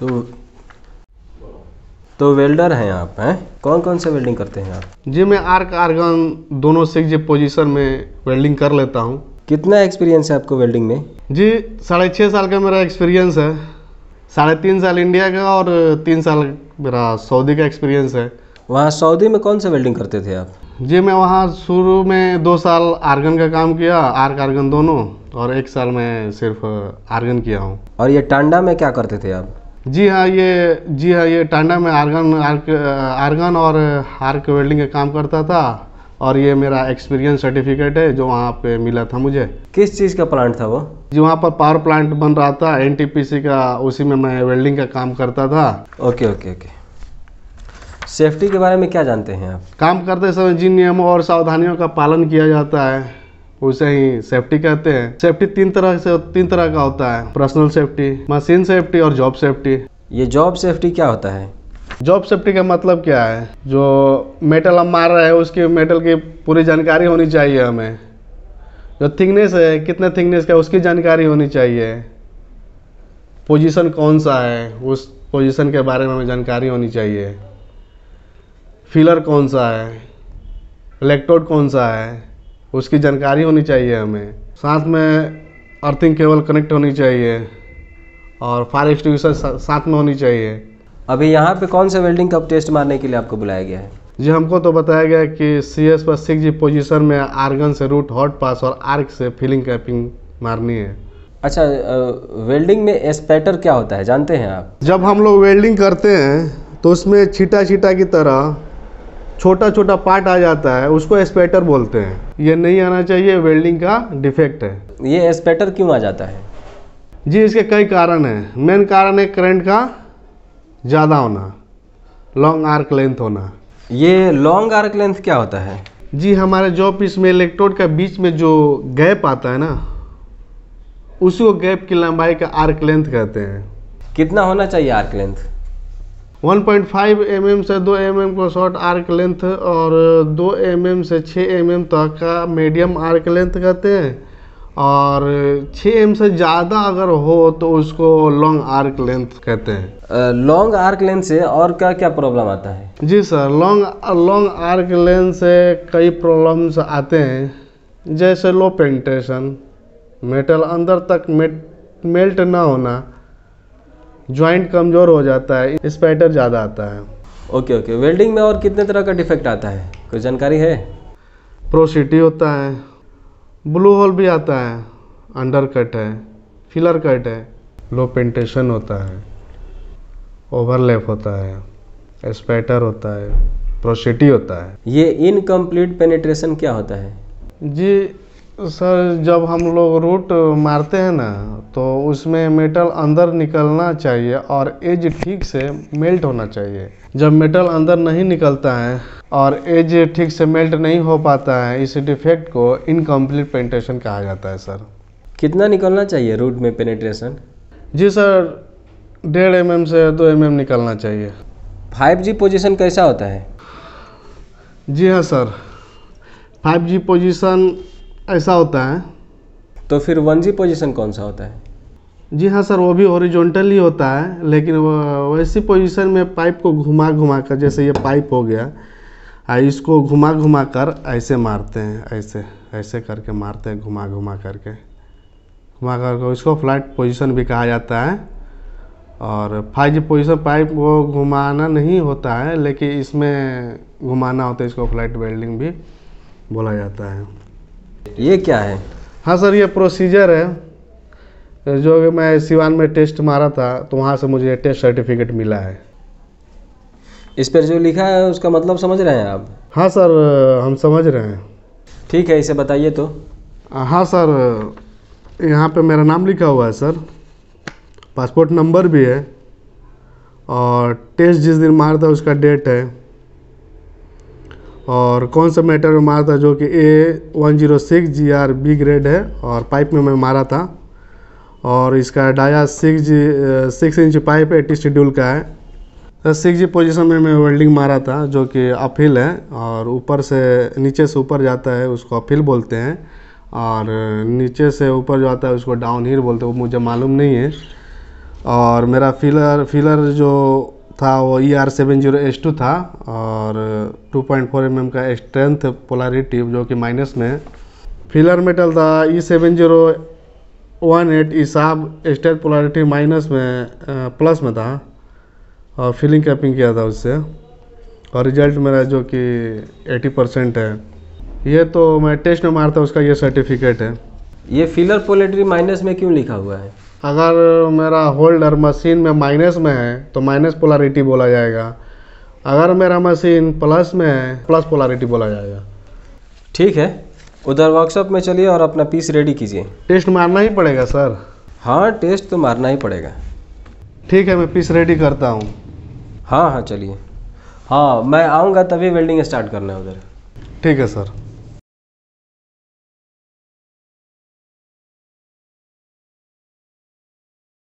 तो तो वेल्डर हैं आप हैं कौन कौन से वेल्डिंग करते हैं आप जी मैं आर्क आर्गन दोनों जी पोजीशन में वेल्डिंग कर लेता हूँ कितना एक्सपीरियंस है आपको वेल्डिंग में जी साढ़े छः साल का मेरा एक्सपीरियंस है साढ़े तीन साल इंडिया का और तीन साल मेरा सऊदी का एक्सपीरियंस है वहाँ सऊदी में कौन सा वेल्डिंग करते थे आप जी मैं वहाँ शुरू में दो साल आर्गन का काम किया आर्क आर्गन दोनों और एक साल में सिर्फ आर्गन किया हूँ और ये टांडा में क्या करते थे आप जी हाँ ये जी हाँ ये टांडा में आर्गन आर्क आर्गन और हार्क वेल्डिंग का काम करता था और ये मेरा एक्सपीरियंस सर्टिफिकेट है जो वहाँ पे मिला था मुझे किस चीज़ का प्लांट था वो जी वहाँ पर पावर प्लांट बन रहा था एनटीपीसी का उसी में मैं वेल्डिंग का काम करता था ओके ओके ओके सेफ्टी के बारे में क्या जानते हैं आप काम करते समय जिन नियमों और सावधानियों का पालन किया जाता है उसे ही सेफ्टी कहते हैं सेफ्टी तीन तरह से तीन तरह का होता है पर्सनल सेफ्टी मशीन सेफ्टी और जॉब सेफ्टी ये जॉब सेफ्टी क्या होता है जॉब सेफ्टी का मतलब क्या है जो मेटल हम मार रहे हैं उसकी मेटल की पूरी जानकारी होनी चाहिए हमें जो थिकनेस है कितने थिकनेस का उसकी जानकारी होनी चाहिए पोजीशन कौन सा है उस पोजीशन के बारे में हमें जानकारी होनी चाहिए फिलर कौन सा है इलेक्ट्रोड कौन सा है उसकी जानकारी होनी चाहिए हमें साथ में अर्थिंग केबल कनेक्ट होनी चाहिए और फायर एक्सटिंग्विशर साथ में होनी चाहिए अभी यहाँ पे कौन से वेल्डिंग कप टेस्ट मारने के लिए आपको बुलाया गया है जी हमको तो बताया गया कि सी एस पर सिक्स जी पोजिशन में आर्गन से रूट हॉट पास और आर्क से फिलिंग कैपिंग मारनी है अच्छा वेल्डिंग में स्पैटर क्या होता है जानते हैं आप जब हम लोग वेल्डिंग करते हैं तो उसमें छीटा छीटा की तरह छोटा छोटा पार्ट आ जाता है उसको एस्पेटर बोलते हैं ये नहीं आना चाहिए वेल्डिंग का डिफेक्ट है ये एस्पेटर क्यों आ जाता है जी इसके कई कारण हैं मेन कारण है करंट का ज़्यादा होना लॉन्ग आर्क लेंथ होना ये लॉन्ग आर्क लेंथ क्या होता है जी हमारे जो पीस में इलेक्ट्रोड का बीच में जो गैप आता है ना उसी को गैप की लंबाई का आर्क लेंथ कहते हैं कितना होना चाहिए आर्क लेंथ 1.5 mm से 2 mm को शॉर्ट आर्क लेंथ और 2 mm से 6 mm तक का मीडियम आर्क लेंथ कहते हैं और 6 एम से ज़्यादा अगर हो तो उसको लॉन्ग आर्क लेंथ कहते हैं लॉन्ग आर्क लेंथ से और क्या क्या प्रॉब्लम आता है जी sir long long arc length से कई प्रॉब्लम्स आते हैं जैसे लो पेंटेशन मेटल अंदर तक मेट मेल्ट ना होना ज्वाइंट कमज़ोर हो जाता है स्पैटर ज़्यादा आता है ओके ओके वेल्डिंग में और कितने तरह का डिफेक्ट आता है कोई जानकारी है प्रोसिटी होता है ब्लू होल भी आता है अंडर कट है फिलर कट है लो पेंटेशन होता है ओवरलैप होता है स्पैटर होता है प्रोसिटी होता है ये इनकम्प्लीट पेनिट्रेशन क्या होता है जी सर जब हम लोग रूट मारते हैं ना तो उसमें मेटल अंदर निकलना चाहिए और एज ठीक से मेल्ट होना चाहिए जब मेटल अंदर नहीं निकलता है और एज ठीक से मेल्ट नहीं हो पाता है इस डिफेक्ट को इनकम्प्लीट पेंटेशन कहा जाता है सर कितना निकलना चाहिए रूट में पेनेट्रेशन जी सर डेढ़ एम से दो एम mm निकलना चाहिए फाइव जी कैसा होता है जी हाँ सर फाइव जी पोजिशन ऐसा होता है तो फिर वन जी पोजिशन कौन सा होता है जी हाँ सर वो भी ओरिजोनटल ही होता है लेकिन वो वैसी पोजिशन में पाइप को घुमा घुमा कर जैसे ये पाइप हो गया इसको घुमा घुमा कर ऐसे मारते हैं ऐसे ऐसे करके मारते हैं घुमा घुमा करके घुमा करके इसको फ्लैट पोजिशन भी कहा जाता है और फाइव जी पोजिशन पाइप वो घुमाना नहीं होता है लेकिन इसमें घुमाना होता है इसको फ्लैट वेल्डिंग भी बोला जाता है ये क्या है हाँ सर ये प्रोसीजर है जो मैं सिवान में टेस्ट मारा था तो वहाँ से मुझे टेस्ट सर्टिफिकेट मिला है इस पर जो लिखा है उसका मतलब समझ रहे हैं आप हाँ सर हम समझ रहे हैं ठीक है इसे बताइए तो हाँ सर यहाँ पे मेरा नाम लिखा हुआ है सर पासपोर्ट नंबर भी है और टेस्ट जिस दिन मारता है उसका डेट है और कौन सा मेटर में मारा था जो कि A one zero six G R B grade है और पाइप में मैं मारा था और इसका dia six G six inch pipe eighty schedule का है सिक्स जी पोजिशन में मैं वेल्डिंग मारा था जो कि अपहिल है और ऊपर से नीचे से ऊपर जाता है उसको अपहिल बोलते हैं और नीचे से ऊपर जो आता है उसको डाउन हिल बोलते हैं वो मुझे मालूम नहीं है और मेरा फीलर फीलर जो था वो E R seven zero S two था और two point four M M का स्ट्रेंथ पोलारिटी जो कि माइनस में फिलर मेटल था E seven zero one eight E साहब स्ट्रेंथ पोलारिटी माइनस में प्लस में था और फिलिंग कैपिंग किया था उससे और रिजल्ट मेरा जो कि 80 परसेंट है ये तो मैं टेस्ट में मारता उसका ये सर्टिफिकेट है ये फिलर पोलेट्री माइनस में क्यों लिखा हुआ है अगर मेरा होल्डर मशीन में माइनस में है तो माइनस पोलारिटी बोला जाएगा अगर मेरा मशीन प्लस में है प्लस पोलारिटी बोला जाएगा ठीक है उधर वर्कशॉप में चलिए और अपना पीस रेडी कीजिए टेस्ट मारना ही पड़ेगा सर हाँ टेस्ट तो मारना ही पड़ेगा ठीक है मैं पीस रेडी करता हूँ हाँ हाँ चलिए हाँ मैं आऊँगा तभी वेल्डिंग स्टार्ट करना है उधर ठीक है सर